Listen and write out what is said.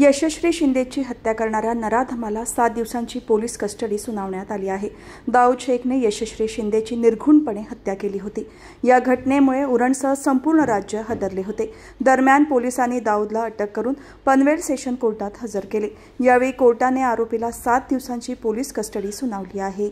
यशस्वी शिंदेची हत्या करणाऱ्या नराधमाला सात दिवसांची पोलीस कस्टडी सुनावण्यात आली आहे दाऊद शेखने यशश्री शिंदेची निर्घुणपणे हत्या केली होती या घटनेमुळे उरणसह संपूर्ण राज्य हदरले होते दरम्यान पोलिसांनी दाऊदला अटक करून पनवेल सेशन कोर्टात हजर केले यावेळी कोर्टाने आरोपीला सात दिवसांची पोलीस कस्टडी सुनावली आहे